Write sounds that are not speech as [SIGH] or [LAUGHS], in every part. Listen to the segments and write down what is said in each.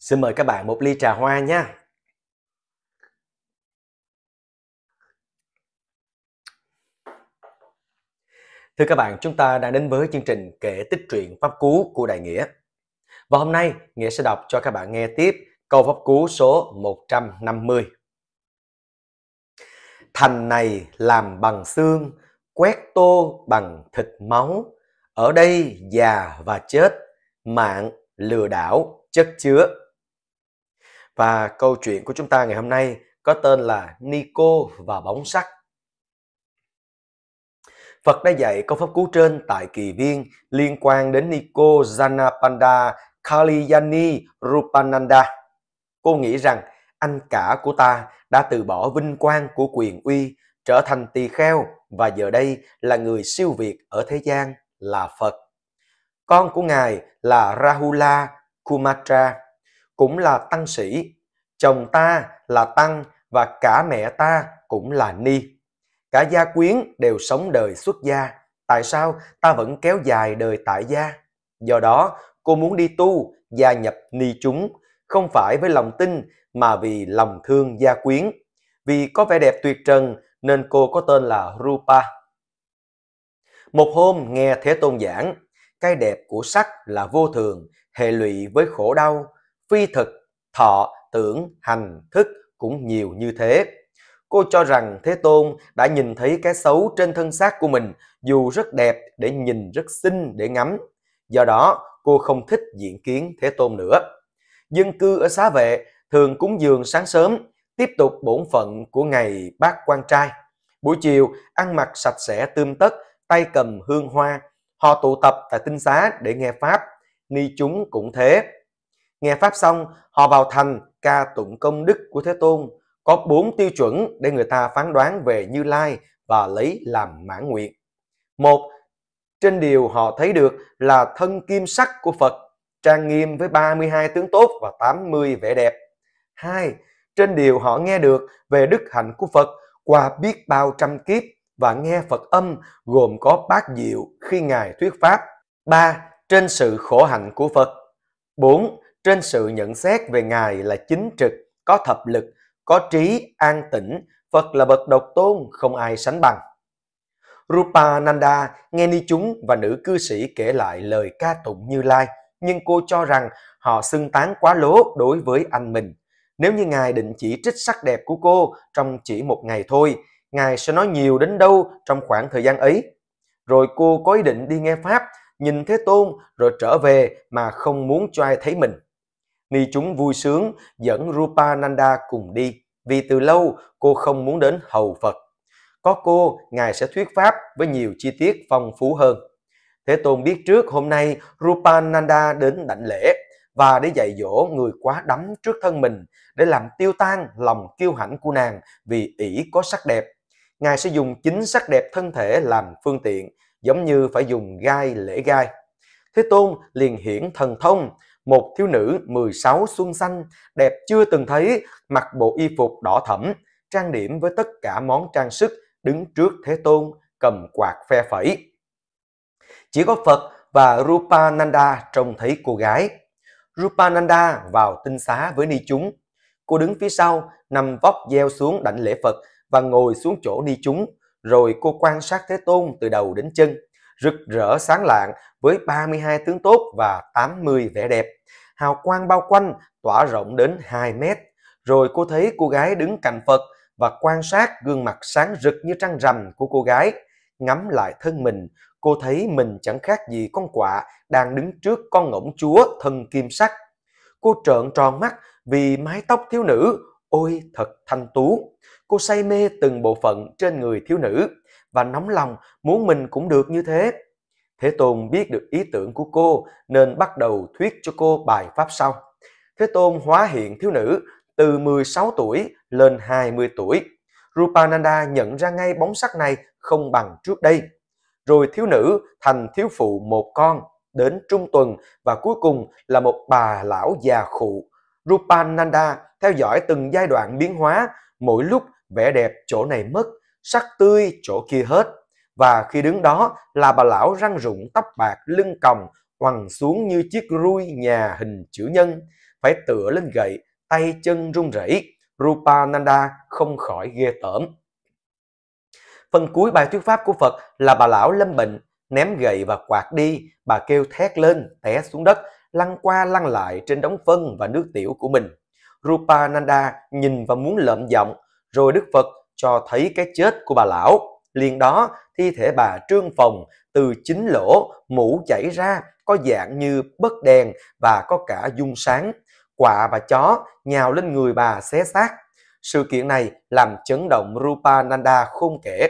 Xin mời các bạn một ly trà hoa nha. Thưa các bạn, chúng ta đã đến với chương trình kể tích truyện Pháp Cú của Đại Nghĩa. Và hôm nay, Nghĩa sẽ đọc cho các bạn nghe tiếp câu Pháp Cú số 150. Thành này làm bằng xương, quét tô bằng thịt máu. Ở đây già và chết, mạng lừa đảo chất chứa và câu chuyện của chúng ta ngày hôm nay có tên là Nico và bóng sắt. Phật đã dạy câu pháp cú trên tại kỳ viên liên quan đến Nico Janapanda Kalyani Rupananda. Cô nghĩ rằng anh cả của ta đã từ bỏ vinh quang của quyền uy, trở thành tỳ kheo và giờ đây là người siêu việt ở thế gian là Phật. Con của ngài là Rahula Kumatra cũng là tăng sĩ, chồng ta là tăng và cả mẹ ta cũng là ni. Cả gia quyến đều sống đời xuất gia, tại sao ta vẫn kéo dài đời tại gia? Do đó, cô muốn đi tu, gia nhập ni chúng, không phải với lòng tin mà vì lòng thương gia quyến. Vì có vẻ đẹp tuyệt trần nên cô có tên là Rupa. Một hôm nghe Thế Tôn giảng, cái đẹp của sắc là vô thường, hệ lụy với khổ đau, phi thực, thọ, tưởng, hành, thức cũng nhiều như thế. Cô cho rằng Thế Tôn đã nhìn thấy cái xấu trên thân xác của mình dù rất đẹp để nhìn rất xinh để ngắm. Do đó, cô không thích diện kiến Thế Tôn nữa. Dân cư ở xá vệ thường cúng dường sáng sớm, tiếp tục bổn phận của ngày bác quan trai. Buổi chiều, ăn mặc sạch sẽ tươm tất, tay cầm hương hoa. Họ tụ tập tại tinh xá để nghe Pháp. Ni chúng cũng thế Nghe Pháp xong, họ vào thành ca tụng công đức của Thế Tôn. Có bốn tiêu chuẩn để người ta phán đoán về Như Lai và lấy làm mãn nguyện. Một, trên điều họ thấy được là thân kim sắc của Phật, trang nghiêm với 32 tướng tốt và 80 vẻ đẹp. Hai, trên điều họ nghe được về đức hạnh của Phật qua biết bao trăm kiếp và nghe Phật âm gồm có bát diệu khi Ngài thuyết Pháp. 3. Trên sự khổ hạnh của Phật 4 trên sự nhận xét về Ngài là chính trực, có thập lực, có trí, an tĩnh, Phật là bậc độc tôn, không ai sánh bằng. Rupa Nanda nghe ni chúng và nữ cư sĩ kể lại lời ca tụng Như Lai, nhưng cô cho rằng họ xưng tán quá lố đối với anh mình. Nếu như Ngài định chỉ trích sắc đẹp của cô trong chỉ một ngày thôi, Ngài sẽ nói nhiều đến đâu trong khoảng thời gian ấy. Rồi cô có ý định đi nghe Pháp, nhìn Thế Tôn rồi trở về mà không muốn cho ai thấy mình. Ni chúng vui sướng dẫn Rupa Nanda cùng đi, vì từ lâu cô không muốn đến hầu Phật. Có cô, Ngài sẽ thuyết pháp với nhiều chi tiết phong phú hơn. Thế Tôn biết trước hôm nay Rupa Nanda đến đảnh lễ và để dạy dỗ người quá đắm trước thân mình để làm tiêu tan lòng kiêu hãnh của nàng vì ỷ có sắc đẹp. Ngài sẽ dùng chính sắc đẹp thân thể làm phương tiện, giống như phải dùng gai lễ gai. Thế Tôn liền hiển thần thông, một thiếu nữ 16 xuân xanh, đẹp chưa từng thấy, mặc bộ y phục đỏ thẫm, trang điểm với tất cả món trang sức, đứng trước Thế Tôn, cầm quạt phe phẩy. Chỉ có Phật và Rupananda trông thấy cô gái. Rupananda vào tinh xá với ni chúng. Cô đứng phía sau, nằm vóc gieo xuống đảnh lễ Phật và ngồi xuống chỗ ni chúng, rồi cô quan sát Thế Tôn từ đầu đến chân rực rỡ sáng lạng với 32 tướng tốt và 80 vẻ đẹp. Hào quang bao quanh tỏa rộng đến 2 mét. Rồi cô thấy cô gái đứng cạnh Phật và quan sát gương mặt sáng rực như trăng rằm của cô gái. Ngắm lại thân mình, cô thấy mình chẳng khác gì con quạ đang đứng trước con ngỗng chúa thân kim sắc. Cô trợn tròn mắt vì mái tóc thiếu nữ, ôi thật thanh tú. Cô say mê từng bộ phận trên người thiếu nữ và nóng lòng muốn mình cũng được như thế. Thế Tôn biết được ý tưởng của cô nên bắt đầu thuyết cho cô bài pháp sau. Thế Tôn hóa hiện thiếu nữ từ 16 tuổi lên 20 tuổi. Rupananda nhận ra ngay bóng sắc này không bằng trước đây. Rồi thiếu nữ thành thiếu phụ một con, đến trung tuần và cuối cùng là một bà lão già khụ. Rupananda theo dõi từng giai đoạn biến hóa, mỗi lúc vẻ đẹp chỗ này mất, sắc tươi chỗ kia hết. Và khi đứng đó là bà lão răng rụng tóc bạc lưng còng quằn xuống như chiếc rui nhà hình chữ nhân, phải tựa lên gậy, tay chân run rẩy. rupa nanda không khỏi ghê tởm. Phần cuối bài thuyết pháp của Phật là bà lão lâm bệnh, ném gậy và quạt đi, bà kêu thét lên, té xuống đất, lăn qua lăn lại trên đống phân và nước tiểu của mình. rupa nanda nhìn và muốn lợm giọng, rồi Đức Phật cho thấy cái chết của bà lão. Liền đó, thi thể bà Trương Phòng từ chính lỗ mũ chảy ra có dạng như bất đèn và có cả dung sáng. Quạ và chó nhào lên người bà xé xác. Sự kiện này làm chấn động Rupa Nanda không kể.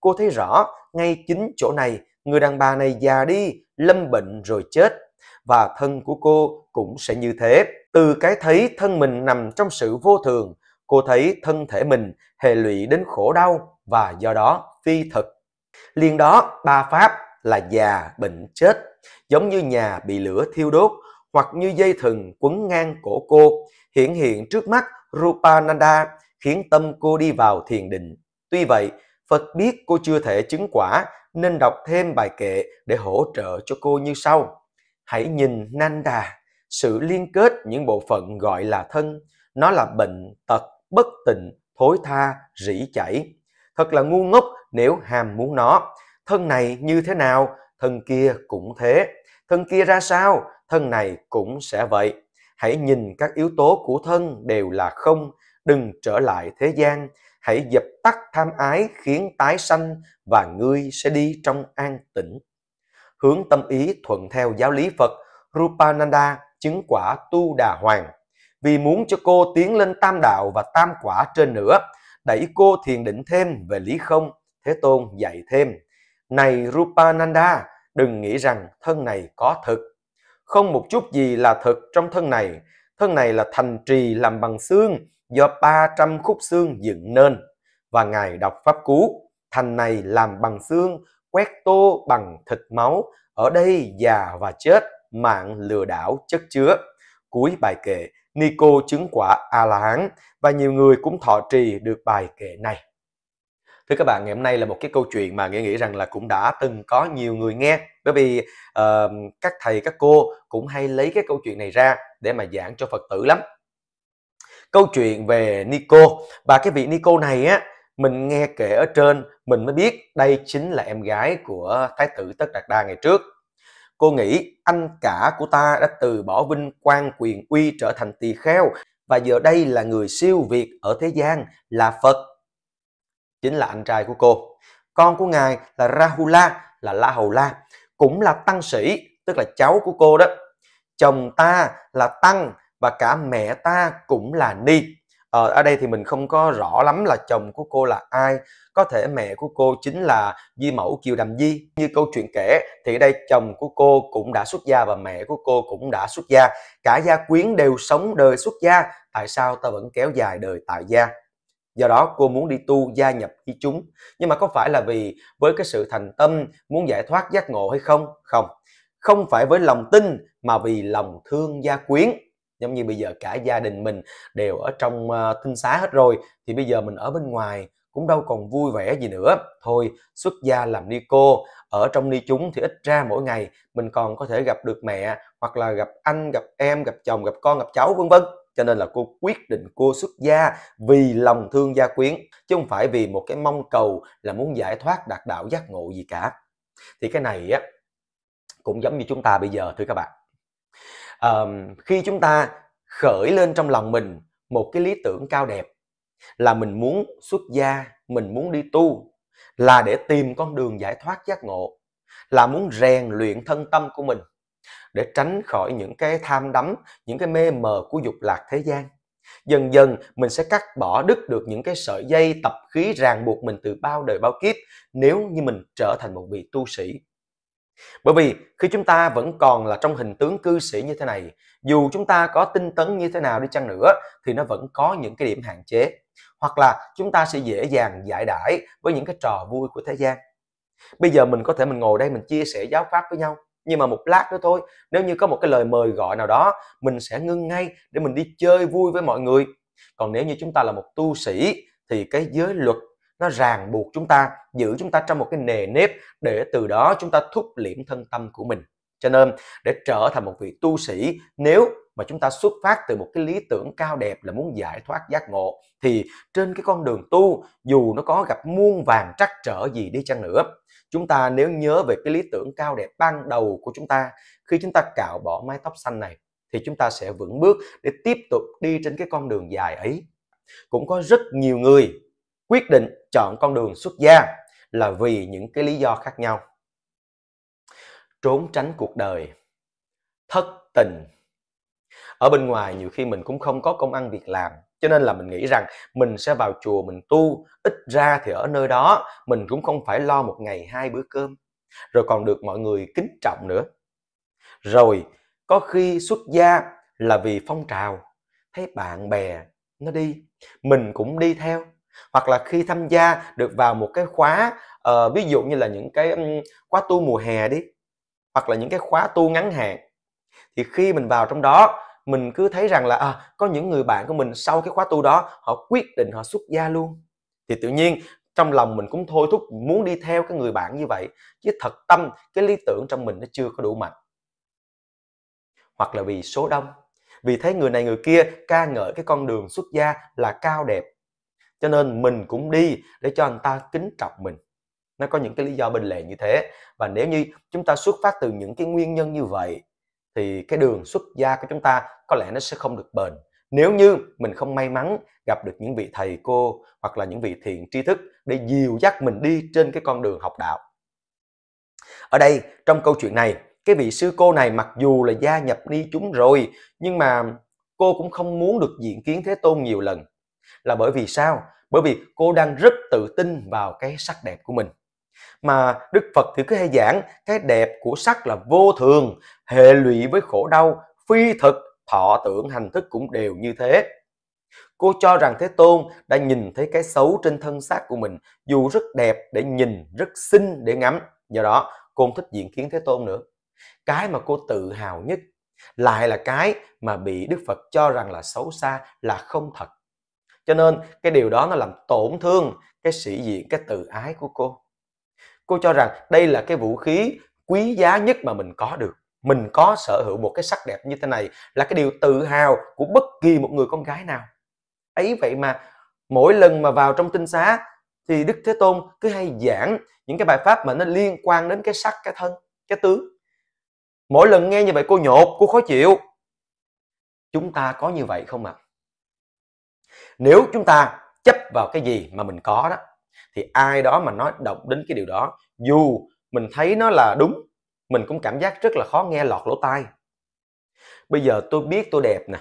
Cô thấy rõ ngay chính chỗ này, người đàn bà này già đi, lâm bệnh rồi chết. Và thân của cô cũng sẽ như thế. Từ cái thấy thân mình nằm trong sự vô thường, cô thấy thân thể mình hệ lụy đến khổ đau và do đó phi thực. Liên đó ba pháp là già, bệnh, chết, giống như nhà bị lửa thiêu đốt hoặc như dây thừng quấn ngang cổ cô, hiện hiện trước mắt Rupananda khiến tâm cô đi vào thiền định. Tuy vậy, Phật biết cô chưa thể chứng quả nên đọc thêm bài kệ để hỗ trợ cho cô như sau. Hãy nhìn Nanda, sự liên kết những bộ phận gọi là thân, nó là bệnh, tật, bất tịnh, thối tha, rỉ chảy. Thật là ngu ngốc nếu ham muốn nó. Thân này như thế nào, thân kia cũng thế. Thân kia ra sao, thân này cũng sẽ vậy. Hãy nhìn các yếu tố của thân đều là không, đừng trở lại thế gian. Hãy dập tắt tham ái khiến tái sanh và ngươi sẽ đi trong an tĩnh. Hướng tâm ý thuận theo giáo lý Phật, Rupananda chứng quả tu đà hoàng vì muốn cho cô tiến lên tam đạo và tam quả trên nữa, đẩy cô thiền định thêm về lý không, Thế Tôn dạy thêm. Này Rupananda, đừng nghĩ rằng thân này có thực. Không một chút gì là thực trong thân này. Thân này là thành trì làm bằng xương do 300 khúc xương dựng nên. Và Ngài đọc Pháp Cú, thành này làm bằng xương, quét tô bằng thịt máu, ở đây già và chết, mạng lừa đảo chất chứa. Cuối bài kệ, Nico chứng quả A-la-hán và nhiều người cũng thọ trì được bài kệ này. Thưa các bạn, ngày hôm nay là một cái câu chuyện mà Nghĩa nghĩ rằng là cũng đã từng có nhiều người nghe bởi vì uh, các thầy, các cô cũng hay lấy cái câu chuyện này ra để mà giảng cho Phật tử lắm. Câu chuyện về Nico và cái vị Nico này á, mình nghe kể ở trên mình mới biết đây chính là em gái của Thái tử Tất Đạt Đa ngày trước Cô nghĩ anh cả của ta đã từ bỏ vinh quang quyền uy trở thành tỳ kheo và giờ đây là người siêu việt ở thế gian là Phật. Chính là anh trai của cô. Con của ngài là Rahula là La Hầu La, cũng là tăng sĩ, tức là cháu của cô đó. Chồng ta là tăng và cả mẹ ta cũng là ni. Ờ, ở đây thì mình không có rõ lắm là chồng của cô là ai, có thể mẹ của cô chính là Di mẫu Kiều Đàm Di. Như câu chuyện kể thì ở đây chồng của cô cũng đã xuất gia và mẹ của cô cũng đã xuất gia. Cả gia quyến đều sống đời xuất gia, tại sao ta vẫn kéo dài đời tại gia? Do đó cô muốn đi tu gia nhập với chúng. Nhưng mà có phải là vì với cái sự thành tâm muốn giải thoát giác ngộ hay không? Không. Không phải với lòng tin mà vì lòng thương gia quyến giống như bây giờ cả gia đình mình đều ở trong uh, tinh xá hết rồi thì bây giờ mình ở bên ngoài cũng đâu còn vui vẻ gì nữa thôi xuất gia làm ni cô ở trong ni chúng thì ít ra mỗi ngày mình còn có thể gặp được mẹ hoặc là gặp anh gặp em gặp chồng gặp con gặp cháu vân vân cho nên là cô quyết định cô xuất gia vì lòng thương gia quyến chứ không phải vì một cái mong cầu là muốn giải thoát đạt đạo giác ngộ gì cả thì cái này á cũng giống như chúng ta bây giờ thưa các bạn um, khi chúng ta khởi lên trong lòng mình một cái lý tưởng cao đẹp là mình muốn xuất gia mình muốn đi tu là để tìm con đường giải thoát giác ngộ là muốn rèn luyện thân tâm của mình để tránh khỏi những cái tham đắm những cái mê mờ của dục lạc thế gian dần dần mình sẽ cắt bỏ đứt được những cái sợi dây tập khí ràng buộc mình từ bao đời bao kiếp nếu như mình trở thành một vị tu sĩ bởi vì khi chúng ta vẫn còn là trong hình tướng cư sĩ như thế này, dù chúng ta có tinh tấn như thế nào đi chăng nữa thì nó vẫn có những cái điểm hạn chế. Hoặc là chúng ta sẽ dễ dàng giải đãi với những cái trò vui của thế gian. Bây giờ mình có thể mình ngồi đây mình chia sẻ giáo pháp với nhau, nhưng mà một lát nữa thôi, nếu như có một cái lời mời gọi nào đó, mình sẽ ngưng ngay để mình đi chơi vui với mọi người. Còn nếu như chúng ta là một tu sĩ thì cái giới luật nó ràng buộc chúng ta giữ chúng ta trong một cái nề nếp để từ đó chúng ta thúc liễm thân tâm của mình cho nên để trở thành một vị tu sĩ nếu mà chúng ta xuất phát từ một cái lý tưởng cao đẹp là muốn giải thoát giác ngộ thì trên cái con đường tu dù nó có gặp muôn vàng trắc trở gì đi chăng nữa chúng ta nếu nhớ về cái lý tưởng cao đẹp ban đầu của chúng ta khi chúng ta cạo bỏ mái tóc xanh này thì chúng ta sẽ vững bước để tiếp tục đi trên cái con đường dài ấy cũng có rất nhiều người quyết định chọn con đường xuất gia là vì những cái lý do khác nhau. Trốn tránh cuộc đời, thất tình. Ở bên ngoài nhiều khi mình cũng không có công ăn việc làm, cho nên là mình nghĩ rằng mình sẽ vào chùa mình tu, ít ra thì ở nơi đó mình cũng không phải lo một ngày hai bữa cơm, rồi còn được mọi người kính trọng nữa. Rồi có khi xuất gia là vì phong trào, thấy bạn bè nó đi, mình cũng đi theo hoặc là khi tham gia được vào một cái khóa uh, ví dụ như là những cái um, khóa tu mùa hè đi hoặc là những cái khóa tu ngắn hạn thì khi mình vào trong đó mình cứ thấy rằng là à, có những người bạn của mình sau cái khóa tu đó họ quyết định họ xuất gia luôn thì tự nhiên trong lòng mình cũng thôi thúc muốn đi theo cái người bạn như vậy chứ thật tâm cái lý tưởng trong mình nó chưa có đủ mạnh hoặc là vì số đông vì thấy người này người kia ca ngợi cái con đường xuất gia là cao đẹp cho nên mình cũng đi để cho anh ta kính trọng mình nó có những cái lý do bên lề như thế và nếu như chúng ta xuất phát từ những cái nguyên nhân như vậy thì cái đường xuất gia của chúng ta có lẽ nó sẽ không được bền nếu như mình không may mắn gặp được những vị thầy cô hoặc là những vị thiện tri thức để dìu dắt mình đi trên cái con đường học đạo ở đây trong câu chuyện này cái vị sư cô này mặc dù là gia nhập ni chúng rồi nhưng mà cô cũng không muốn được diện kiến thế tôn nhiều lần là bởi vì sao? Bởi vì cô đang rất tự tin vào cái sắc đẹp của mình. Mà Đức Phật thì cứ hay giảng cái đẹp của sắc là vô thường, hệ lụy với khổ đau, phi thực, thọ tưởng hành thức cũng đều như thế. Cô cho rằng Thế Tôn đã nhìn thấy cái xấu trên thân xác của mình dù rất đẹp để nhìn, rất xinh để ngắm. Do đó, cô không thích diện kiến Thế Tôn nữa. Cái mà cô tự hào nhất lại là cái mà bị Đức Phật cho rằng là xấu xa là không thật cho nên cái điều đó nó làm tổn thương cái sĩ diện cái tự ái của cô cô cho rằng đây là cái vũ khí quý giá nhất mà mình có được mình có sở hữu một cái sắc đẹp như thế này là cái điều tự hào của bất kỳ một người con gái nào ấy vậy mà mỗi lần mà vào trong tinh xá thì đức thế tôn cứ hay giảng những cái bài pháp mà nó liên quan đến cái sắc cái thân cái tướng mỗi lần nghe như vậy cô nhột cô khó chịu chúng ta có như vậy không ạ à? nếu chúng ta chấp vào cái gì mà mình có đó thì ai đó mà nói động đến cái điều đó dù mình thấy nó là đúng mình cũng cảm giác rất là khó nghe lọt lỗ tai bây giờ tôi biết tôi đẹp nè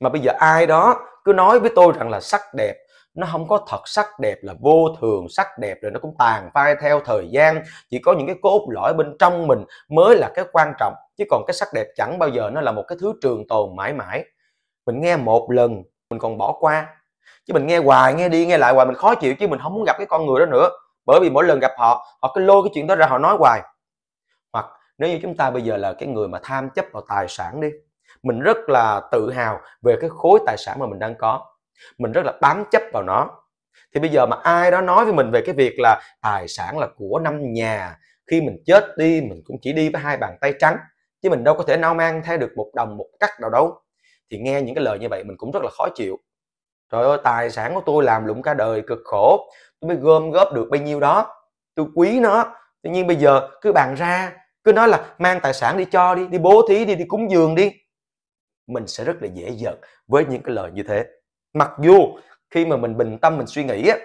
mà bây giờ ai đó cứ nói với tôi rằng là sắc đẹp nó không có thật sắc đẹp là vô thường sắc đẹp rồi nó cũng tàn phai theo thời gian chỉ có những cái cốt lõi bên trong mình mới là cái quan trọng chứ còn cái sắc đẹp chẳng bao giờ nó là một cái thứ trường tồn mãi mãi mình nghe một lần mình còn bỏ qua chứ mình nghe hoài nghe đi nghe lại hoài mình khó chịu chứ mình không muốn gặp cái con người đó nữa bởi vì mỗi lần gặp họ họ cứ lôi cái chuyện đó ra họ nói hoài hoặc nếu như chúng ta bây giờ là cái người mà tham chấp vào tài sản đi mình rất là tự hào về cái khối tài sản mà mình đang có mình rất là bám chấp vào nó thì bây giờ mà ai đó nói với mình về cái việc là tài sản là của năm nhà khi mình chết đi mình cũng chỉ đi với hai bàn tay trắng chứ mình đâu có thể nao mang theo được một đồng một cắt nào đâu thì nghe những cái lời như vậy mình cũng rất là khó chịu trời ơi tài sản của tôi làm lụng cả đời cực khổ tôi mới gom góp được bao nhiêu đó tôi quý nó tuy nhiên bây giờ cứ bàn ra cứ nói là mang tài sản đi cho đi đi bố thí đi đi cúng dường đi mình sẽ rất là dễ giận với những cái lời như thế mặc dù khi mà mình bình tâm mình suy nghĩ á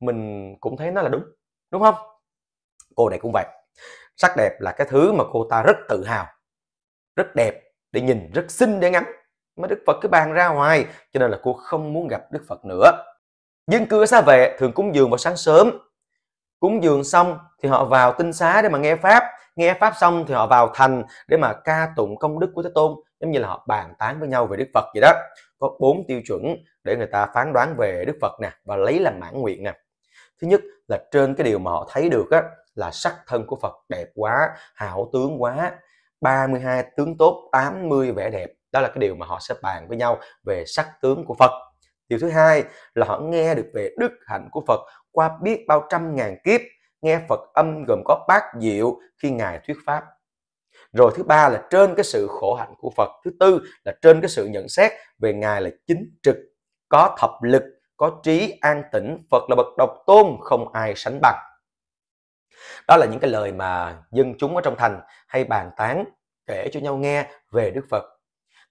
mình cũng thấy nó là đúng đúng không cô này cũng vậy sắc đẹp là cái thứ mà cô ta rất tự hào rất đẹp để nhìn rất xinh để ngắm mà Đức Phật cứ bàn ra ngoài, cho nên là cô không muốn gặp Đức Phật nữa dân cư ở xá vệ thường cúng dường vào sáng sớm cúng dường xong thì họ vào tinh xá để mà nghe pháp nghe pháp xong thì họ vào thành để mà ca tụng công đức của thế tôn giống như là họ bàn tán với nhau về đức phật vậy đó có bốn tiêu chuẩn để người ta phán đoán về đức phật nè và lấy làm mãn nguyện nè thứ nhất là trên cái điều mà họ thấy được á là sắc thân của phật đẹp quá hảo tướng quá 32 tướng tốt 80 vẻ đẹp đó là cái điều mà họ sẽ bàn với nhau về sắc tướng của Phật điều thứ hai là họ nghe được về đức hạnh của Phật qua biết bao trăm ngàn kiếp nghe Phật âm gồm có bát diệu khi ngài thuyết pháp rồi thứ ba là trên cái sự khổ hạnh của Phật thứ tư là trên cái sự nhận xét về ngài là chính trực có thập lực có trí an tĩnh Phật là bậc độc tôn không ai sánh bằng đó là những cái lời mà dân chúng ở trong thành hay bàn tán kể cho nhau nghe về Đức Phật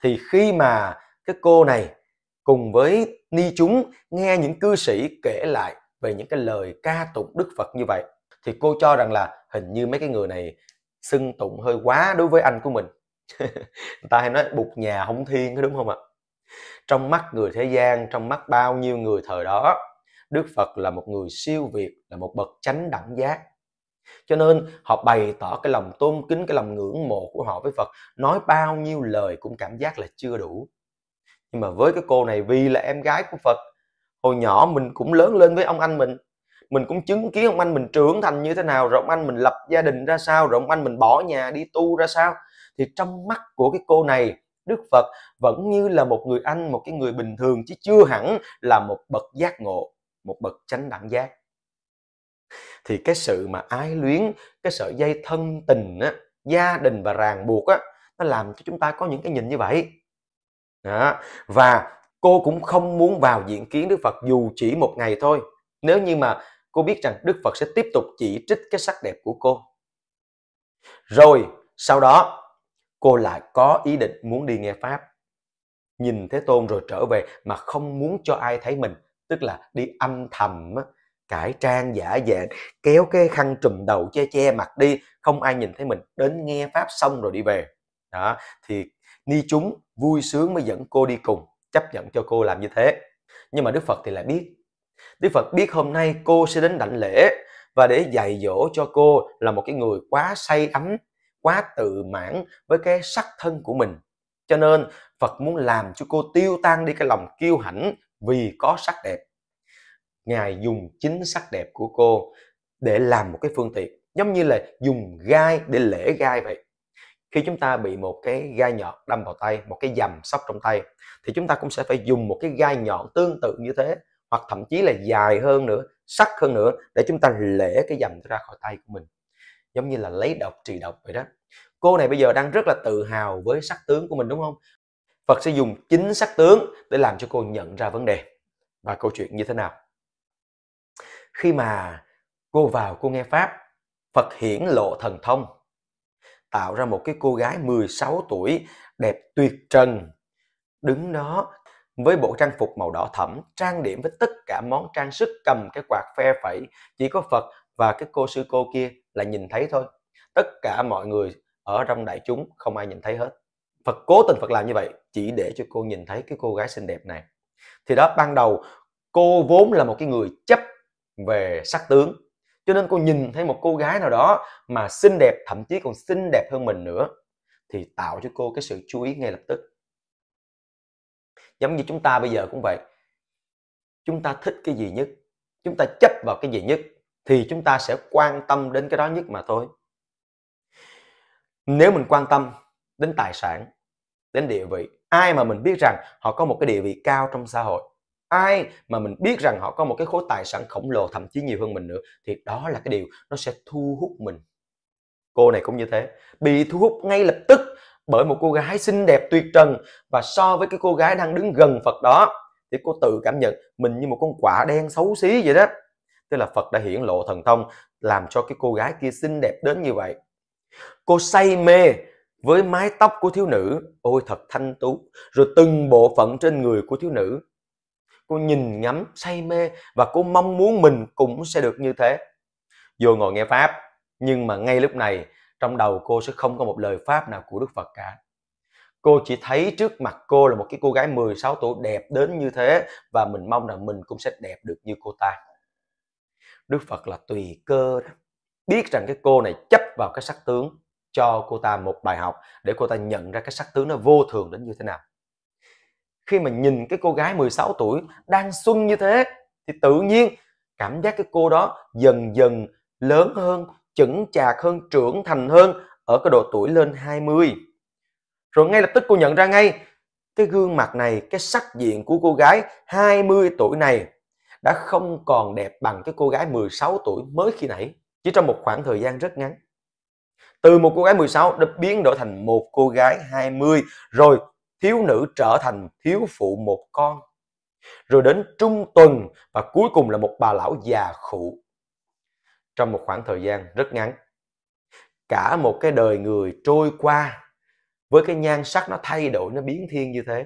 thì khi mà cái cô này cùng với ni chúng nghe những cư sĩ kể lại về những cái lời ca tụng Đức Phật như vậy thì cô cho rằng là hình như mấy cái người này xưng tụng hơi quá đối với anh của mình [LAUGHS] người ta hay nói bục nhà hống thiên đúng không ạ trong mắt người thế gian trong mắt bao nhiêu người thời đó Đức Phật là một người siêu việt là một bậc chánh đẳng giác cho nên họ bày tỏ cái lòng tôn kính cái lòng ngưỡng mộ của họ với phật nói bao nhiêu lời cũng cảm giác là chưa đủ nhưng mà với cái cô này vì là em gái của phật hồi nhỏ mình cũng lớn lên với ông anh mình mình cũng chứng kiến ông anh mình trưởng thành như thế nào rồi ông anh mình lập gia đình ra sao rồi ông anh mình bỏ nhà đi tu ra sao thì trong mắt của cái cô này đức phật vẫn như là một người anh một cái người bình thường chứ chưa hẳn là một bậc giác ngộ một bậc chánh đẳng giác thì cái sự mà ái luyến cái sợi dây thân tình á gia đình và ràng buộc á nó làm cho chúng ta có những cái nhìn như vậy đó. và cô cũng không muốn vào diện kiến đức phật dù chỉ một ngày thôi nếu như mà cô biết rằng đức phật sẽ tiếp tục chỉ trích cái sắc đẹp của cô rồi sau đó cô lại có ý định muốn đi nghe pháp nhìn thế tôn rồi trở về mà không muốn cho ai thấy mình tức là đi âm thầm cải trang giả dạng kéo cái khăn trùm đầu che che mặt đi không ai nhìn thấy mình đến nghe pháp xong rồi đi về đó thì ni chúng vui sướng mới dẫn cô đi cùng chấp nhận cho cô làm như thế nhưng mà đức phật thì lại biết đức phật biết hôm nay cô sẽ đến đảnh lễ và để dạy dỗ cho cô là một cái người quá say ấm quá tự mãn với cái sắc thân của mình cho nên phật muốn làm cho cô tiêu tan đi cái lòng kiêu hãnh vì có sắc đẹp Ngài dùng chính sắc đẹp của cô để làm một cái phương tiện, giống như là dùng gai để lễ gai vậy. Khi chúng ta bị một cái gai nhọn đâm vào tay, một cái dầm sóc trong tay, thì chúng ta cũng sẽ phải dùng một cái gai nhọn tương tự như thế, hoặc thậm chí là dài hơn nữa, sắc hơn nữa, để chúng ta lễ cái dầm ra khỏi tay của mình. Giống như là lấy độc trị độc vậy đó. Cô này bây giờ đang rất là tự hào với sắc tướng của mình đúng không? Phật sẽ dùng chính sắc tướng để làm cho cô nhận ra vấn đề và câu chuyện như thế nào khi mà cô vào cô nghe Pháp, Phật hiển lộ thần thông, tạo ra một cái cô gái 16 tuổi đẹp tuyệt trần, đứng đó với bộ trang phục màu đỏ thẫm, trang điểm với tất cả món trang sức cầm cái quạt phe phẩy, chỉ có Phật và cái cô sư cô kia là nhìn thấy thôi. Tất cả mọi người ở trong đại chúng không ai nhìn thấy hết. Phật cố tình Phật làm như vậy chỉ để cho cô nhìn thấy cái cô gái xinh đẹp này. Thì đó ban đầu cô vốn là một cái người chấp về sắc tướng cho nên cô nhìn thấy một cô gái nào đó mà xinh đẹp thậm chí còn xinh đẹp hơn mình nữa thì tạo cho cô cái sự chú ý ngay lập tức giống như chúng ta bây giờ cũng vậy chúng ta thích cái gì nhất chúng ta chấp vào cái gì nhất thì chúng ta sẽ quan tâm đến cái đó nhất mà thôi nếu mình quan tâm đến tài sản đến địa vị ai mà mình biết rằng họ có một cái địa vị cao trong xã hội ai mà mình biết rằng họ có một cái khối tài sản khổng lồ thậm chí nhiều hơn mình nữa thì đó là cái điều nó sẽ thu hút mình cô này cũng như thế bị thu hút ngay lập tức bởi một cô gái xinh đẹp tuyệt trần và so với cái cô gái đang đứng gần Phật đó thì cô tự cảm nhận mình như một con quả đen xấu xí vậy đó tức là Phật đã hiển lộ thần thông làm cho cái cô gái kia xinh đẹp đến như vậy cô say mê với mái tóc của thiếu nữ ôi thật thanh tú rồi từng bộ phận trên người của thiếu nữ cô nhìn ngắm say mê và cô mong muốn mình cũng sẽ được như thế Vừa ngồi nghe pháp nhưng mà ngay lúc này trong đầu cô sẽ không có một lời pháp nào của đức phật cả cô chỉ thấy trước mặt cô là một cái cô gái 16 tuổi đẹp đến như thế và mình mong rằng mình cũng sẽ đẹp được như cô ta đức phật là tùy cơ đó biết rằng cái cô này chấp vào cái sắc tướng cho cô ta một bài học để cô ta nhận ra cái sắc tướng nó vô thường đến như thế nào khi mà nhìn cái cô gái 16 tuổi đang xuân như thế thì tự nhiên cảm giác cái cô đó dần dần lớn hơn, chững chạc hơn, trưởng thành hơn ở cái độ tuổi lên 20. Rồi ngay lập tức cô nhận ra ngay cái gương mặt này, cái sắc diện của cô gái 20 tuổi này đã không còn đẹp bằng cái cô gái 16 tuổi mới khi nãy, chỉ trong một khoảng thời gian rất ngắn. Từ một cô gái 16 đã biến đổi thành một cô gái 20, rồi thiếu nữ trở thành thiếu phụ một con rồi đến trung tuần và cuối cùng là một bà lão già khụ trong một khoảng thời gian rất ngắn cả một cái đời người trôi qua với cái nhan sắc nó thay đổi nó biến thiên như thế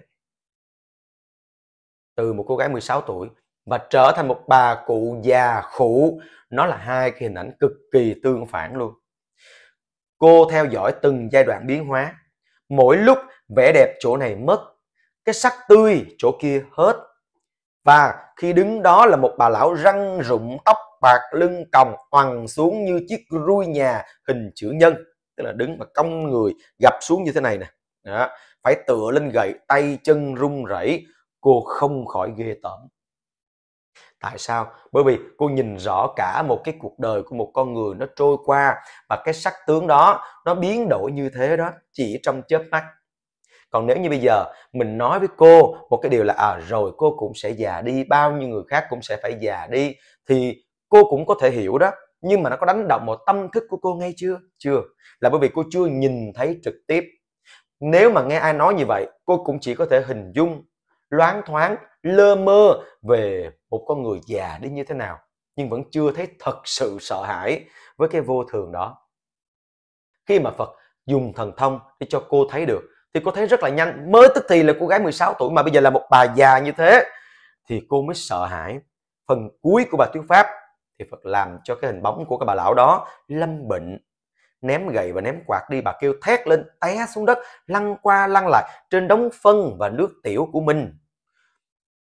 từ một cô gái 16 tuổi và trở thành một bà cụ già khủ nó là hai cái hình ảnh cực kỳ tương phản luôn cô theo dõi từng giai đoạn biến hóa mỗi lúc vẻ đẹp chỗ này mất cái sắc tươi chỗ kia hết và khi đứng đó là một bà lão răng rụng tóc bạc lưng còng oằn xuống như chiếc rui nhà hình chữ nhân tức là đứng mà cong người gập xuống như thế này nè đó. phải tựa lên gậy tay chân run rẩy cô không khỏi ghê tởm tại sao bởi vì cô nhìn rõ cả một cái cuộc đời của một con người nó trôi qua và cái sắc tướng đó nó biến đổi như thế đó chỉ trong chớp mắt còn nếu như bây giờ mình nói với cô một cái điều là à rồi cô cũng sẽ già đi bao nhiêu người khác cũng sẽ phải già đi thì cô cũng có thể hiểu đó nhưng mà nó có đánh động một tâm thức của cô ngay chưa chưa là bởi vì cô chưa nhìn thấy trực tiếp nếu mà nghe ai nói như vậy cô cũng chỉ có thể hình dung loáng thoáng lơ mơ về một con người già đi như thế nào nhưng vẫn chưa thấy thật sự sợ hãi với cái vô thường đó khi mà phật dùng thần thông để cho cô thấy được thì cô thấy rất là nhanh mới tức thì là cô gái 16 tuổi mà bây giờ là một bà già như thế thì cô mới sợ hãi phần cuối của bà thuyết pháp thì Phật làm cho cái hình bóng của cái bà lão đó lâm bệnh ném gậy và ném quạt đi bà kêu thét lên té xuống đất lăn qua lăn lại trên đống phân và nước tiểu của mình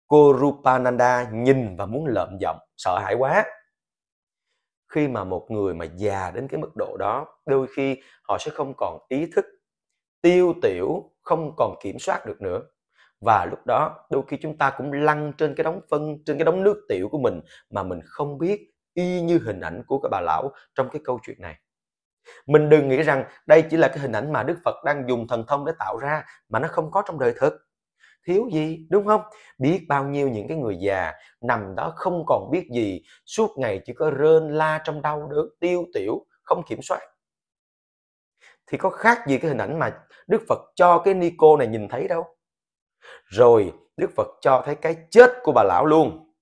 cô Rupananda nhìn và muốn lợm giọng sợ hãi quá khi mà một người mà già đến cái mức độ đó đôi khi họ sẽ không còn ý thức tiêu tiểu không còn kiểm soát được nữa và lúc đó đôi khi chúng ta cũng lăn trên cái đống phân trên cái đống nước tiểu của mình mà mình không biết y như hình ảnh của cái bà lão trong cái câu chuyện này mình đừng nghĩ rằng đây chỉ là cái hình ảnh mà đức phật đang dùng thần thông để tạo ra mà nó không có trong đời thực thiếu gì đúng không biết bao nhiêu những cái người già nằm đó không còn biết gì suốt ngày chỉ có rên la trong đau đớn tiêu tiểu không kiểm soát thì có khác gì cái hình ảnh mà Đức Phật cho cái ni cô này nhìn thấy đâu. Rồi Đức Phật cho thấy cái chết của bà lão luôn.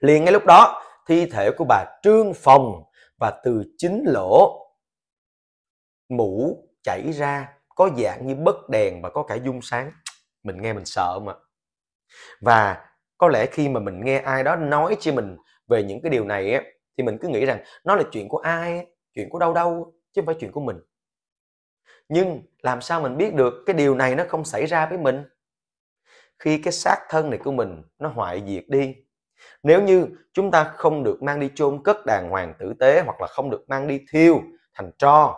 Liền ngay lúc đó, thi thể của bà trương phòng và từ chính lỗ mũ chảy ra có dạng như bất đèn và có cả dung sáng. Mình nghe mình sợ mà. Và có lẽ khi mà mình nghe ai đó nói cho mình về những cái điều này ấy, thì mình cứ nghĩ rằng nó là chuyện của ai, chuyện của đâu đâu chứ không phải chuyện của mình nhưng làm sao mình biết được cái điều này nó không xảy ra với mình khi cái xác thân này của mình nó hoại diệt đi nếu như chúng ta không được mang đi chôn cất đàng hoàng tử tế hoặc là không được mang đi thiêu thành tro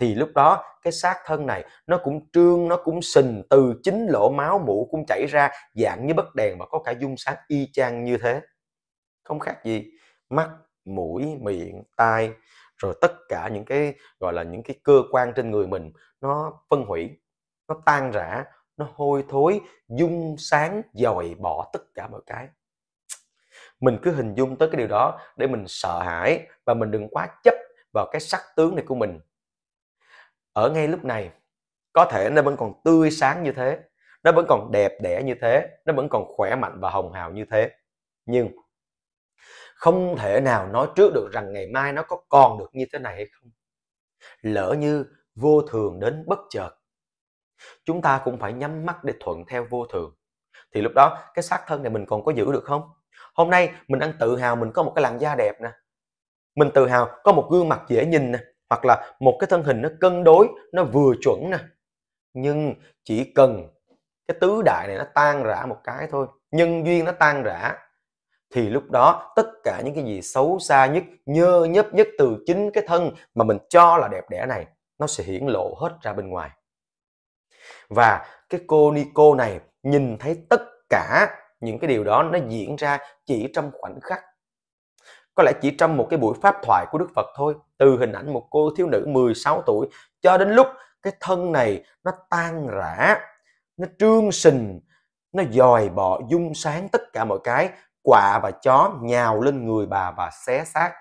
thì lúc đó cái xác thân này nó cũng trương nó cũng sình từ chính lỗ máu mũ cũng chảy ra dạng như bất đèn và có cả dung sáng y chang như thế không khác gì mắt mũi miệng tai rồi tất cả những cái gọi là những cái cơ quan trên người mình nó phân hủy nó tan rã nó hôi thối dung sáng dòi bỏ tất cả mọi cái mình cứ hình dung tới cái điều đó để mình sợ hãi và mình đừng quá chấp vào cái sắc tướng này của mình ở ngay lúc này có thể nó vẫn còn tươi sáng như thế nó vẫn còn đẹp đẽ như thế nó vẫn còn khỏe mạnh và hồng hào như thế nhưng không thể nào nói trước được rằng ngày mai nó có còn được như thế này hay không lỡ như vô thường đến bất chợt chúng ta cũng phải nhắm mắt để thuận theo vô thường thì lúc đó cái xác thân này mình còn có giữ được không hôm nay mình đang tự hào mình có một cái làn da đẹp nè mình tự hào có một gương mặt dễ nhìn nè hoặc là một cái thân hình nó cân đối nó vừa chuẩn nè nhưng chỉ cần cái tứ đại này nó tan rã một cái thôi nhân duyên nó tan rã thì lúc đó tất cả những cái gì xấu xa nhất nhơ nhấp nhất từ chính cái thân mà mình cho là đẹp đẽ này nó sẽ hiển lộ hết ra bên ngoài và cái cô Nico này nhìn thấy tất cả những cái điều đó nó diễn ra chỉ trong khoảnh khắc có lẽ chỉ trong một cái buổi pháp thoại của Đức Phật thôi từ hình ảnh một cô thiếu nữ 16 tuổi cho đến lúc cái thân này nó tan rã nó trương sình nó dòi bọ dung sáng tất cả mọi cái quạ và chó nhào lên người bà và xé xác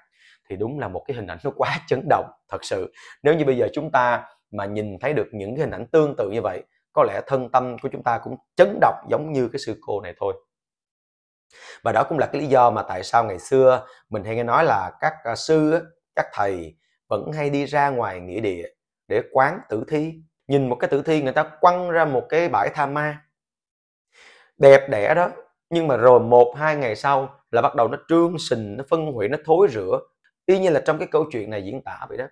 thì đúng là một cái hình ảnh nó quá chấn động thật sự nếu như bây giờ chúng ta mà nhìn thấy được những cái hình ảnh tương tự như vậy có lẽ thân tâm của chúng ta cũng chấn động giống như cái sư cô này thôi và đó cũng là cái lý do mà tại sao ngày xưa mình hay nghe nói là các à, sư các thầy vẫn hay đi ra ngoài nghĩa địa để quán tử thi nhìn một cái tử thi người ta quăng ra một cái bãi tha ma đẹp đẽ đó nhưng mà rồi một hai ngày sau là bắt đầu nó trương sình nó phân hủy nó thối rữa y như là trong cái câu chuyện này diễn tả vậy đó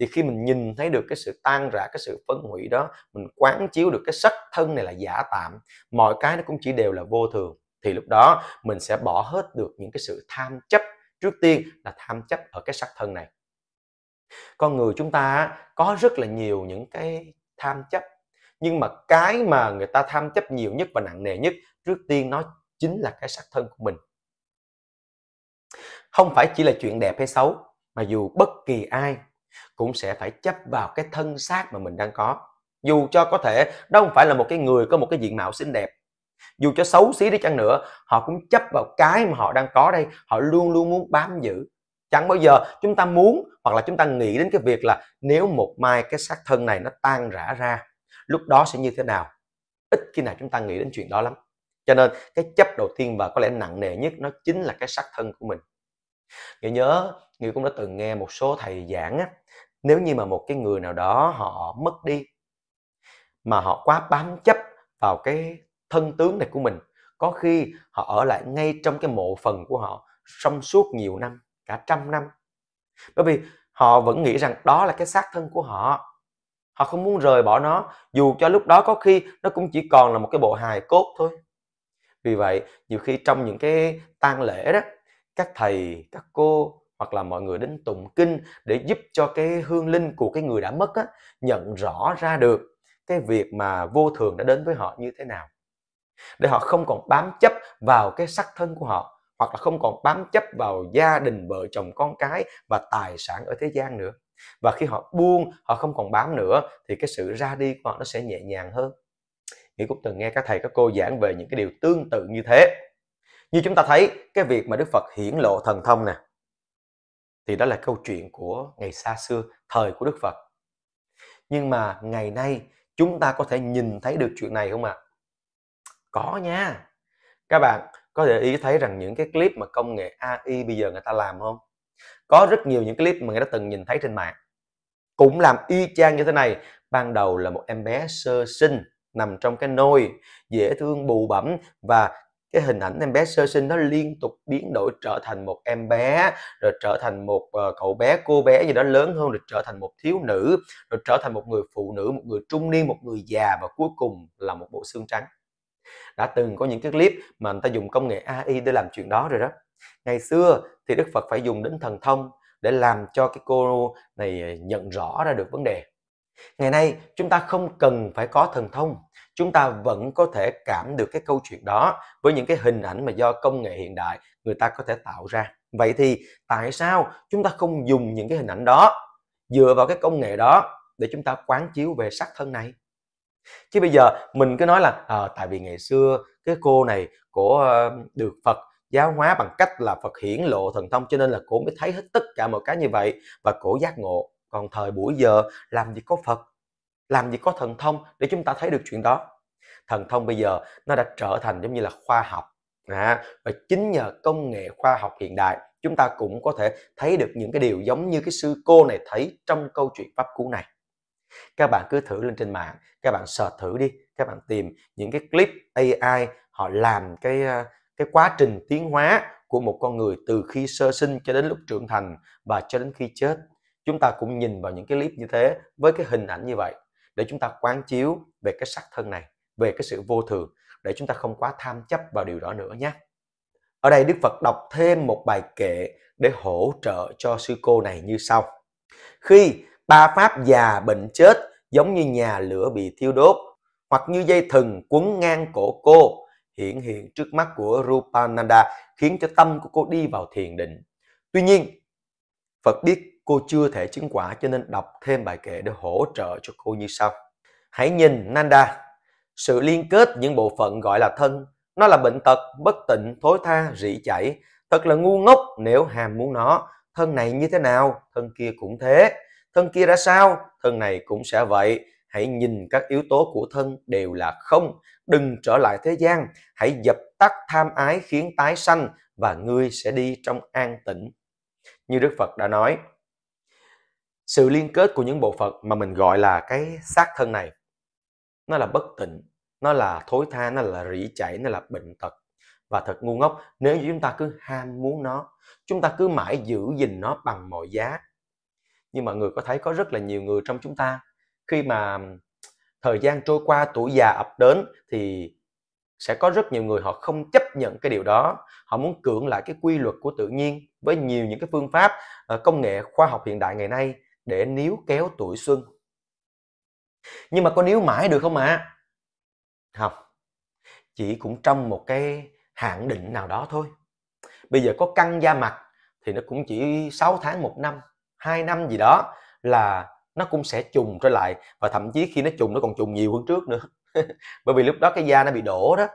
thì khi mình nhìn thấy được cái sự tan rã cái sự phân hủy đó mình quán chiếu được cái sắc thân này là giả tạm mọi cái nó cũng chỉ đều là vô thường thì lúc đó mình sẽ bỏ hết được những cái sự tham chấp trước tiên là tham chấp ở cái sắc thân này con người chúng ta có rất là nhiều những cái tham chấp nhưng mà cái mà người ta tham chấp nhiều nhất và nặng nề nhất trước tiên nó chính là cái sắc thân của mình không phải chỉ là chuyện đẹp hay xấu mà dù bất kỳ ai cũng sẽ phải chấp vào cái thân xác mà mình đang có dù cho có thể đâu không phải là một cái người có một cái diện mạo xinh đẹp dù cho xấu xí đi chăng nữa họ cũng chấp vào cái mà họ đang có đây họ luôn luôn muốn bám giữ chẳng bao giờ chúng ta muốn hoặc là chúng ta nghĩ đến cái việc là nếu một mai cái xác thân này nó tan rã ra lúc đó sẽ như thế nào ít khi nào chúng ta nghĩ đến chuyện đó lắm cho nên cái chấp đầu tiên và có lẽ nặng nề nhất nó chính là cái xác thân của mình người nhớ người cũng đã từng nghe một số thầy giảng á nếu như mà một cái người nào đó họ mất đi mà họ quá bám chấp vào cái thân tướng này của mình có khi họ ở lại ngay trong cái mộ phần của họ trong suốt nhiều năm cả trăm năm bởi vì họ vẫn nghĩ rằng đó là cái xác thân của họ họ không muốn rời bỏ nó dù cho lúc đó có khi nó cũng chỉ còn là một cái bộ hài cốt thôi vì vậy nhiều khi trong những cái tang lễ đó các thầy các cô hoặc là mọi người đến tụng kinh để giúp cho cái hương linh của cái người đã mất á, nhận rõ ra được cái việc mà vô thường đã đến với họ như thế nào để họ không còn bám chấp vào cái sắc thân của họ hoặc là không còn bám chấp vào gia đình vợ chồng con cái và tài sản ở thế gian nữa và khi họ buông họ không còn bám nữa thì cái sự ra đi của họ nó sẽ nhẹ nhàng hơn Nghĩ cũng từng nghe các thầy các cô giảng về những cái điều tương tự như thế như chúng ta thấy cái việc mà đức phật hiển lộ thần thông nè thì đó là câu chuyện của ngày xa xưa thời của đức phật nhưng mà ngày nay chúng ta có thể nhìn thấy được chuyện này không ạ à? có nha các bạn có để ý thấy rằng những cái clip mà công nghệ AI bây giờ người ta làm không có rất nhiều những clip mà người ta từng nhìn thấy trên mạng cũng làm y chang như thế này ban đầu là một em bé sơ sinh nằm trong cái nôi dễ thương bù bẩm và cái hình ảnh em bé sơ sinh nó liên tục biến đổi trở thành một em bé rồi trở thành một uh, cậu bé cô bé gì đó lớn hơn rồi trở thành một thiếu nữ rồi trở thành một người phụ nữ một người trung niên một người già và cuối cùng là một bộ xương trắng đã từng có những cái clip mà người ta dùng công nghệ AI để làm chuyện đó rồi đó ngày xưa thì Đức Phật phải dùng đến thần thông để làm cho cái cô này nhận rõ ra được vấn đề ngày nay chúng ta không cần phải có thần thông chúng ta vẫn có thể cảm được cái câu chuyện đó với những cái hình ảnh mà do công nghệ hiện đại người ta có thể tạo ra vậy thì tại sao chúng ta không dùng những cái hình ảnh đó dựa vào cái công nghệ đó để chúng ta quán chiếu về sắc thân này chứ bây giờ mình cứ nói là à, tại vì ngày xưa cái cô này của ờ, được phật giáo hóa bằng cách là phật hiển lộ thần thông cho nên là cổ mới thấy hết tất cả mọi cái như vậy và cổ giác ngộ còn thời buổi giờ làm gì có phật làm gì có thần thông để chúng ta thấy được chuyện đó thần thông bây giờ nó đã trở thành giống như là khoa học à, và chính nhờ công nghệ khoa học hiện đại chúng ta cũng có thể thấy được những cái điều giống như cái sư cô này thấy trong câu chuyện pháp cú này các bạn cứ thử lên trên mạng các bạn search thử đi các bạn tìm những cái clip AI họ làm cái ờ, cái quá trình tiến hóa của một con người từ khi sơ sinh cho đến lúc trưởng thành và cho đến khi chết chúng ta cũng nhìn vào những cái clip như thế với cái hình ảnh như vậy để chúng ta quán chiếu về cái sắc thân này về cái sự vô thường để chúng ta không quá tham chấp vào điều đó nữa nhé. Ở đây Đức Phật đọc thêm một bài kệ để hỗ trợ cho sư cô này như sau. Khi ba pháp già bệnh chết giống như nhà lửa bị thiêu đốt hoặc như dây thừng quấn ngang cổ cô hiện hiện trước mắt của Rupananda khiến cho tâm của cô đi vào thiền định. Tuy nhiên, Phật biết cô chưa thể chứng quả cho nên đọc thêm bài kệ để hỗ trợ cho cô như sau. Hãy nhìn Nanda, sự liên kết những bộ phận gọi là thân. Nó là bệnh tật, bất tịnh, thối tha, rỉ chảy. Thật là ngu ngốc nếu hàm muốn nó. Thân này như thế nào, thân kia cũng thế. Thân kia ra sao, thân này cũng sẽ vậy. Hãy nhìn các yếu tố của thân đều là không. Đừng trở lại thế gian. Hãy dập tắt tham ái khiến tái sanh và ngươi sẽ đi trong an tĩnh. Như Đức Phật đã nói, sự liên kết của những bộ phận mà mình gọi là cái xác thân này nó là bất tịnh nó là thối tha nó là rỉ chảy nó là bệnh tật và thật ngu ngốc nếu như chúng ta cứ ham muốn nó chúng ta cứ mãi giữ gìn nó bằng mọi giá nhưng mà người có thấy có rất là nhiều người trong chúng ta khi mà thời gian trôi qua tuổi già ập đến thì sẽ có rất nhiều người họ không chấp nhận cái điều đó họ muốn cưỡng lại cái quy luật của tự nhiên với nhiều những cái phương pháp ờ, công nghệ khoa học hiện đại ngày nay để níu kéo tuổi xuân nhưng mà có níu mãi được không ạ à? Không, chỉ cũng trong một cái hạn định nào đó thôi. Bây giờ có căng da mặt thì nó cũng chỉ 6 tháng, một năm, 2 năm gì đó là nó cũng sẽ trùng trở lại và thậm chí khi nó trùng nó còn trùng nhiều hơn trước nữa. [LAUGHS] Bởi vì lúc đó cái da nó bị đổ đó.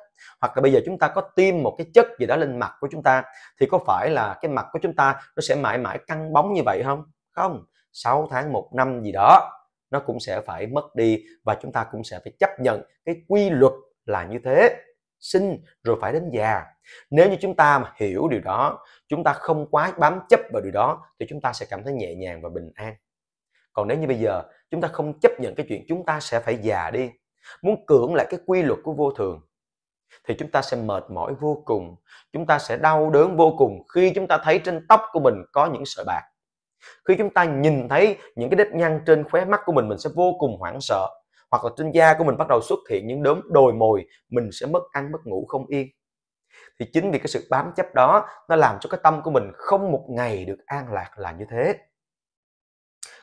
Hoặc là bây giờ chúng ta có tiêm một cái chất gì đó lên mặt của chúng ta thì có phải là cái mặt của chúng ta nó sẽ mãi mãi căng bóng như vậy không? Không, 6 tháng, một năm gì đó nó cũng sẽ phải mất đi và chúng ta cũng sẽ phải chấp nhận cái quy luật là như thế sinh rồi phải đến già nếu như chúng ta mà hiểu điều đó chúng ta không quá bám chấp vào điều đó thì chúng ta sẽ cảm thấy nhẹ nhàng và bình an còn nếu như bây giờ chúng ta không chấp nhận cái chuyện chúng ta sẽ phải già đi muốn cưỡng lại cái quy luật của vô thường thì chúng ta sẽ mệt mỏi vô cùng chúng ta sẽ đau đớn vô cùng khi chúng ta thấy trên tóc của mình có những sợi bạc khi chúng ta nhìn thấy những cái đếp nhăn trên khóe mắt của mình mình sẽ vô cùng hoảng sợ hoặc là trên da của mình bắt đầu xuất hiện những đốm đồi mồi mình sẽ mất ăn mất ngủ không yên thì chính vì cái sự bám chấp đó nó làm cho cái tâm của mình không một ngày được an lạc là như thế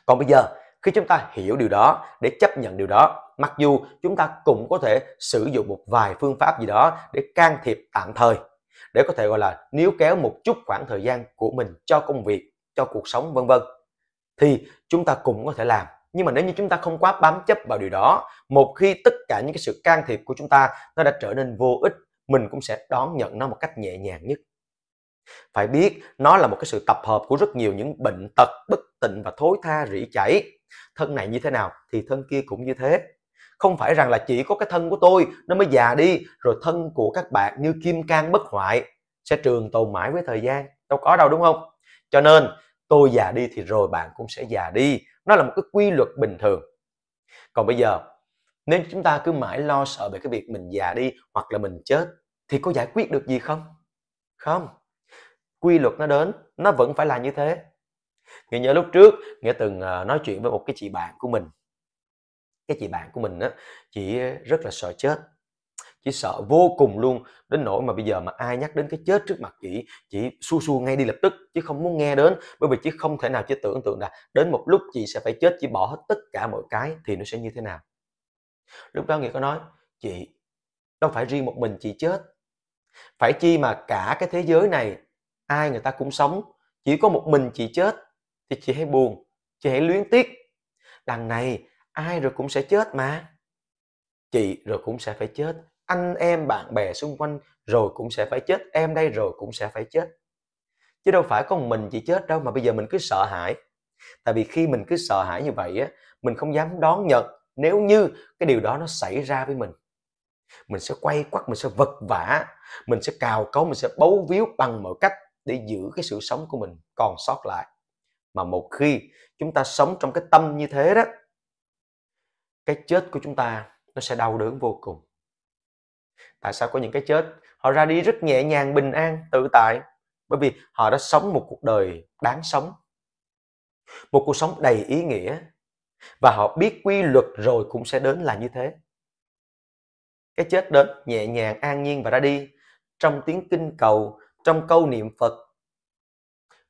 còn bây giờ khi chúng ta hiểu điều đó để chấp nhận điều đó mặc dù chúng ta cũng có thể sử dụng một vài phương pháp gì đó để can thiệp tạm thời để có thể gọi là níu kéo một chút khoảng thời gian của mình cho công việc cho cuộc sống vân vân thì chúng ta cũng có thể làm nhưng mà nếu như chúng ta không quá bám chấp vào điều đó một khi tất cả những cái sự can thiệp của chúng ta nó đã trở nên vô ích mình cũng sẽ đón nhận nó một cách nhẹ nhàng nhất phải biết nó là một cái sự tập hợp của rất nhiều những bệnh tật bất tịnh và thối tha rỉ chảy thân này như thế nào thì thân kia cũng như thế không phải rằng là chỉ có cái thân của tôi nó mới già đi rồi thân của các bạn như kim cang bất hoại sẽ trường tồn mãi với thời gian đâu có đâu đúng không cho nên tôi già đi thì rồi bạn cũng sẽ già đi nó là một cái quy luật bình thường còn bây giờ nếu chúng ta cứ mãi lo sợ về cái việc mình già đi hoặc là mình chết thì có giải quyết được gì không không quy luật nó đến nó vẫn phải là như thế nghĩa nhớ lúc trước nghĩa từng ờ, nói chuyện với một cái chị bạn của mình cái chị bạn của mình á chị rất là sợ chết chỉ sợ vô cùng luôn đến nỗi mà bây giờ mà ai nhắc đến cái chết trước mặt chị, chị xua xua ngay đi lập tức chứ không muốn nghe đến bởi vì chị không thể nào chị tưởng tượng là đến một lúc chị sẽ phải chết chị bỏ hết tất cả mọi cái thì nó sẽ như thế nào lúc đó nghĩa có nói chị đâu phải riêng một mình chị chết phải chi mà cả cái thế giới này ai người ta cũng sống chỉ có một mình chị chết thì chị hãy buồn chị hãy luyến tiếc đằng này ai rồi cũng sẽ chết mà chị rồi cũng sẽ phải chết anh em bạn bè xung quanh rồi cũng sẽ phải chết em đây rồi cũng sẽ phải chết chứ đâu phải con mình chỉ chết đâu mà bây giờ mình cứ sợ hãi tại vì khi mình cứ sợ hãi như vậy á mình không dám đón nhận nếu như cái điều đó nó xảy ra với mình mình sẽ quay quắt mình sẽ vật vã mình sẽ cào cấu mình sẽ bấu víu bằng mọi cách để giữ cái sự sống của mình còn sót lại mà một khi chúng ta sống trong cái tâm như thế đó cái chết của chúng ta nó sẽ đau đớn vô cùng tại sao có những cái chết họ ra đi rất nhẹ nhàng bình an tự tại bởi vì họ đã sống một cuộc đời đáng sống một cuộc sống đầy ý nghĩa và họ biết quy luật rồi cũng sẽ đến là như thế cái chết đến nhẹ nhàng an nhiên và ra đi trong tiếng kinh cầu trong câu niệm phật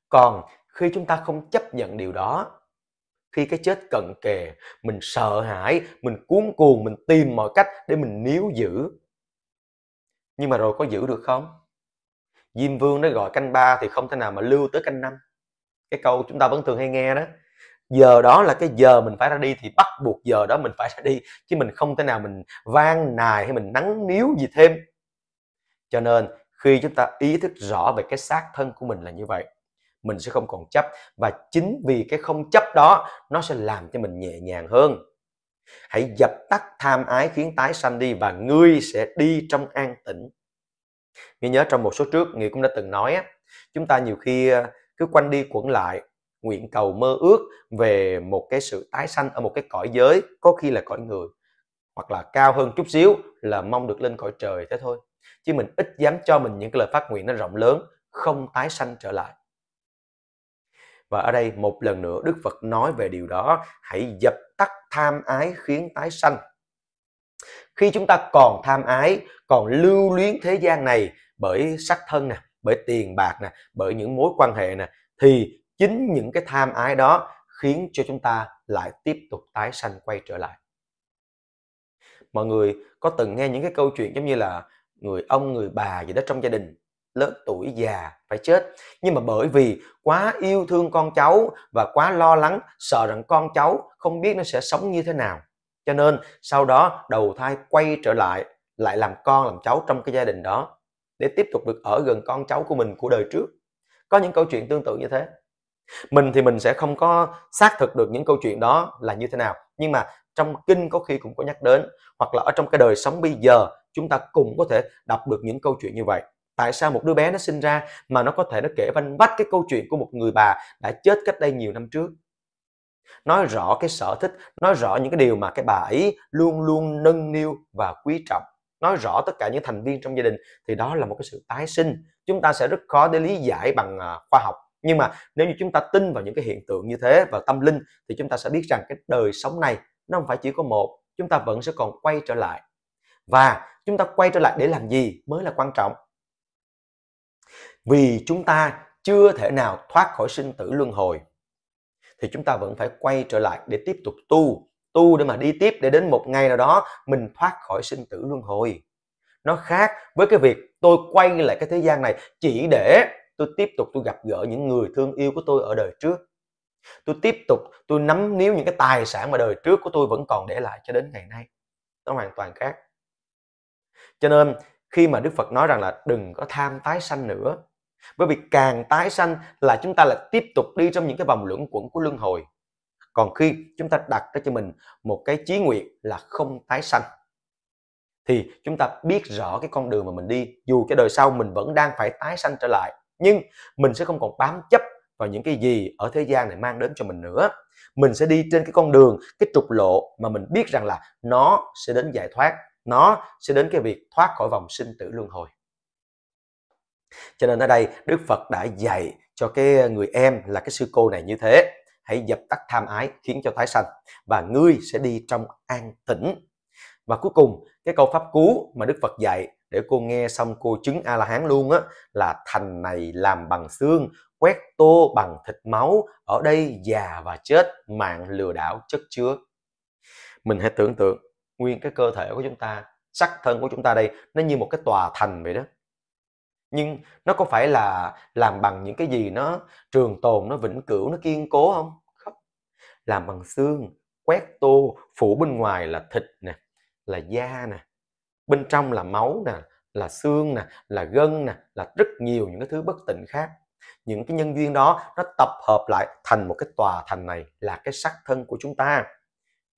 còn khi chúng ta không chấp nhận điều đó khi cái chết cận kề mình sợ hãi mình cuốn cuồng mình tìm mọi cách để mình níu giữ nhưng mà rồi có giữ được không diêm vương nó gọi canh ba thì không thể nào mà lưu tới canh năm cái câu chúng ta vẫn thường hay nghe đó giờ đó là cái giờ mình phải ra đi thì bắt buộc giờ đó mình phải ra đi chứ mình không thể nào mình van nài hay mình nắng níu gì thêm cho nên khi chúng ta ý thức rõ về cái xác thân của mình là như vậy mình sẽ không còn chấp và chính vì cái không chấp đó nó sẽ làm cho mình nhẹ nhàng hơn Hãy dập tắt tham ái khiến tái sanh đi và ngươi sẽ đi trong an tĩnh. Nghĩa nhớ trong một số trước Nghĩa cũng đã từng nói á, chúng ta nhiều khi ờ, cứ quanh đi quẩn lại nguyện cầu mơ ước về một cái sự tái sanh ở một cái cõi giới có khi là cõi người hoặc là cao hơn chút xíu là mong được lên cõi trời thế thôi chứ mình ít dám cho mình những cái lời phát nguyện nó rộng lớn không tái sanh trở lại và ở đây một lần nữa Đức Phật nói về điều đó, hãy dập tắt tham ái khiến tái sanh. Khi chúng ta còn tham ái, còn lưu luyến thế gian này bởi sắc thân nè, bởi tiền bạc nè, bởi những mối quan hệ nè thì chính những cái tham ái đó khiến cho chúng ta lại tiếp tục tái sanh quay trở lại. Mọi người có từng nghe những cái câu chuyện giống như là người ông người bà gì đó trong gia đình lớn tuổi già phải chết nhưng mà bởi vì quá yêu thương con cháu và quá lo lắng sợ rằng con cháu không biết nó sẽ sống như thế nào cho nên sau đó đầu thai quay trở lại lại làm con làm cháu trong cái gia đình đó để tiếp tục được ở gần con cháu của mình của đời trước có những câu chuyện tương tự như thế mình thì mình sẽ không có xác thực được những câu chuyện đó là như thế nào nhưng mà trong kinh có khi cũng có nhắc đến hoặc là ở trong cái đời sống bây giờ chúng ta cũng có thể đọc được những câu chuyện như vậy tại sao một đứa bé nó sinh ra mà nó có thể nó kể vanh vách cái câu chuyện của một người bà đã chết cách đây nhiều năm trước nói rõ cái sở thích nói rõ những cái điều mà cái bà ấy luôn luôn nâng niu và quý trọng nói rõ tất cả những thành viên trong gia đình thì đó là một cái sự tái sinh chúng ta sẽ rất khó để lý giải bằng à, khoa học nhưng mà nếu như chúng ta tin vào những cái hiện tượng như thế và tâm linh thì chúng ta sẽ biết rằng cái đời sống này nó không phải chỉ có một chúng ta vẫn sẽ còn quay trở lại và chúng ta quay trở lại để làm gì mới là quan trọng vì chúng ta chưa thể nào thoát khỏi sinh tử luân hồi thì chúng ta vẫn phải quay trở lại để tiếp tục tu tu để mà đi tiếp để đến một ngày nào đó mình thoát khỏi sinh tử luân hồi nó khác với cái việc tôi quay lại cái thế gian này chỉ để tôi tiếp tục tôi gặp gỡ những người thương yêu của tôi ở đời trước tôi tiếp tục tôi nắm níu những cái tài sản mà đời trước của tôi vẫn còn để lại cho đến ngày nay nó hoàn toàn khác cho nên khi mà đức phật nói rằng là đừng có tham tái sanh nữa bởi vì càng tái sanh là chúng ta lại tiếp tục đi trong những cái vòng luẩn quẩn của luân hồi còn khi chúng ta đặt ra cho mình một cái chí nguyện là không tái sanh thì chúng ta biết rõ cái con đường mà mình đi dù cái đời sau mình vẫn đang phải tái sanh trở lại nhưng mình sẽ không còn bám chấp vào những cái gì ở thế gian này mang đến cho mình nữa mình sẽ đi trên cái con đường cái trục lộ mà mình biết rằng là nó sẽ đến giải thoát nó sẽ đến cái việc thoát khỏi vòng sinh tử luân hồi cho nên ở đây Đức Phật đã dạy cho cái người em là cái sư cô này như thế. Hãy dập tắt tham ái khiến cho thái sanh và ngươi sẽ đi trong an tĩnh. Và cuối cùng cái câu pháp cú mà Đức Phật dạy để cô nghe xong cô chứng a la hán luôn á là thành này làm bằng xương quét tô bằng thịt máu ở đây già và chết mạng lừa đảo chất chứa mình hãy tưởng tượng nguyên cái cơ thể của chúng ta sắc thân của chúng ta đây nó như một cái tòa thành vậy đó nhưng nó có phải là làm bằng những cái gì nó trường tồn nó vĩnh cửu nó kiên cố không không làm bằng xương quét tô phủ bên ngoài là thịt nè là da nè bên trong là máu nè là xương nè là gân nè là rất nhiều những cái thứ bất tịnh khác những cái nhân duyên đó nó tập hợp lại thành một cái tòa thành này là cái sắc thân của chúng ta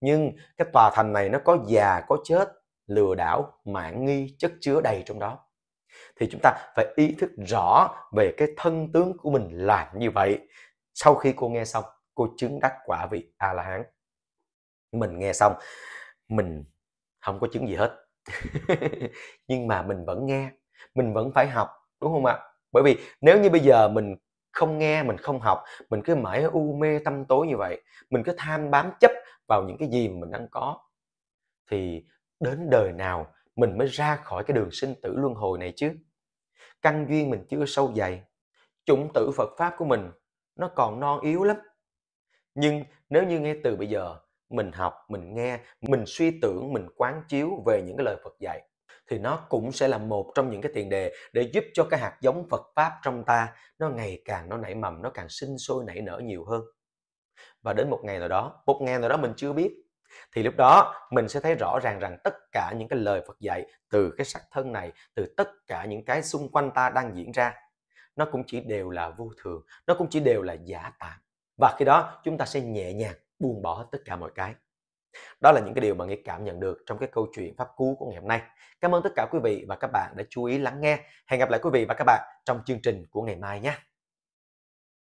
nhưng cái tòa thành này nó có già có chết lừa đảo mạn nghi chất chứa đầy trong đó thì chúng ta phải ý thức rõ về cái thân tướng của mình là như vậy sau khi cô nghe xong cô chứng đắc quả vị a la hán mình nghe xong mình không có chứng gì hết [LAUGHS] nhưng mà mình vẫn nghe mình vẫn phải học đúng không ạ bởi vì nếu như bây giờ mình không nghe mình không học mình cứ mãi u mê tâm tối như vậy mình cứ tham bám chấp vào những cái gì mình đang có thì đến đời nào mình mới ra khỏi cái đường sinh tử luân hồi này chứ. Căn duyên mình chưa sâu dày, chủng tử Phật Pháp của mình nó còn non yếu lắm. Nhưng nếu như nghe từ bây giờ mình học, mình nghe, mình suy tưởng, mình quán chiếu về những cái lời Phật dạy thì nó cũng sẽ là một trong những cái tiền đề để giúp cho cái hạt giống Phật Pháp trong ta nó ngày càng nó nảy mầm, nó càng sinh sôi nảy nở nhiều hơn. Và đến một ngày nào đó, một ngày nào đó mình chưa biết, thì lúc đó mình sẽ thấy rõ ràng rằng tất cả những cái lời Phật dạy từ cái sắc thân này, từ tất cả những cái xung quanh ta đang diễn ra, nó cũng chỉ đều là vô thường, nó cũng chỉ đều là giả tạm. Và khi đó chúng ta sẽ nhẹ nhàng buông bỏ hết tất cả mọi cái. Đó là những cái điều mà Nghĩa cảm nhận được trong cái câu chuyện pháp cú của ngày hôm nay. Cảm ơn tất cả quý vị và các bạn đã chú ý lắng nghe. Hẹn gặp lại quý vị và các bạn trong chương trình của ngày mai nhé.